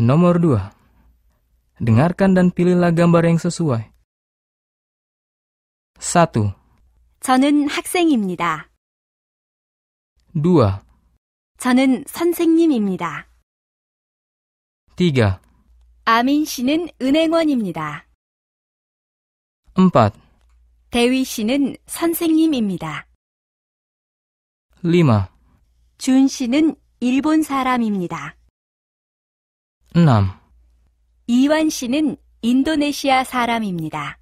Nomor 2. Dengarkan dan pilihlah gambar yang sesuai. 1. 저는 학생입니다. 2. 저는 선생님입니다. 3. 아민 씨는 은행원입니다. 4. 대위 씨는 선생님입니다. 5. 준 씨는 일본 사람입니다. ن 이완 씨는 인도네시아 사람입니다.